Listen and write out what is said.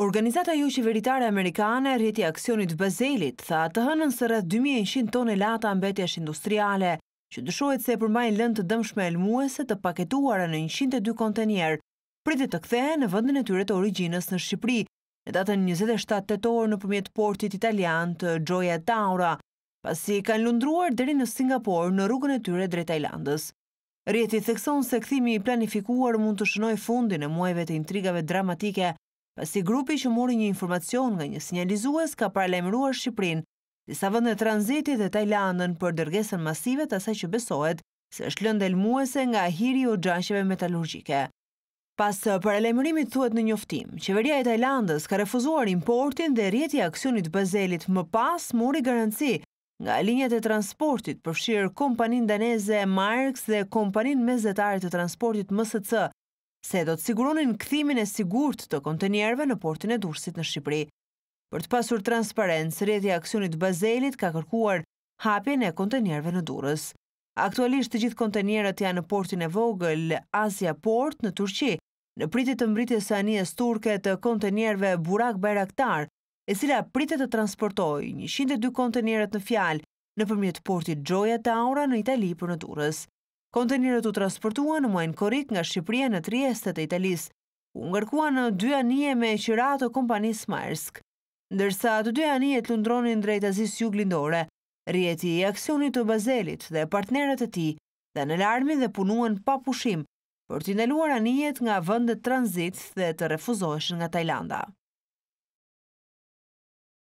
Organizata ju qeveritare amerikane rriti aksionit Bazelit tha të hënën së rrëth 2100 e lata ambetjash industriale, që dëshojt se përmajnë lënd të dëmshme elmuese të paketuara në 102 kontenier, pritit të kthehe në vëndën e tyre të originës në Shqipri, në datën 27 tëtor në përmjet portit italian të Gjoja Taura, pasi kanë lundruar dheri në Singapur në rrugën e tyre drejt Ajlandës. Rjeti thekson se këthimi planifikuar mund të shënoj fundin e muajve të intrigave dramatike pasi grupi që mori një informacion nga një sinjalizues ka paralajmëruar Shqiprin, disa vëndë e tranzitit e Tajlandën për dërgesën masive të asaj që besohet, se është lëndel muese nga hiri o gjanqeve metalurgjike. Pas paralajmërimit thuet në njoftim, qeveria e Tajlandës ka refuzuar importin dhe rjeti aksionit bazelit më pas mori garanci nga linjet e transportit përfshirë kompanin daneze Marks dhe kompanin mezetarit e transportit MSC, se do të siguronin këthimin e sigurt të kontenierve në portin e dursit në Shqipëri. Për të pasur transparent, sërjeti aksionit Bazelit ka kërkuar hapjen e kontenierve në durës. Aktualisht të gjithë kontenierët janë në portin e vogël Asia Port në Turqi, në pritit të mbritje së anijes turke të kontenierve Burak Bajraktar, e sila pritit të transportoj 102 kontenierët në fjalë në përmjet portit Gjoja Taura në Itali për në durës. Kontenirët u transportua në muajnë korik nga Shqipëria në Trieste të Italis, u ngërkua në dy anije me qira të kompanisë Maersk. Ndërsa të dy anije të lundronin drejt ju Juglindore, rjeti i aksionit të bazelit dhe partnerët e ti dhe në larmi dhe punuan pa pushim për t'i anijet nga vëndet transit dhe të refuzoheshën nga Tajlanda.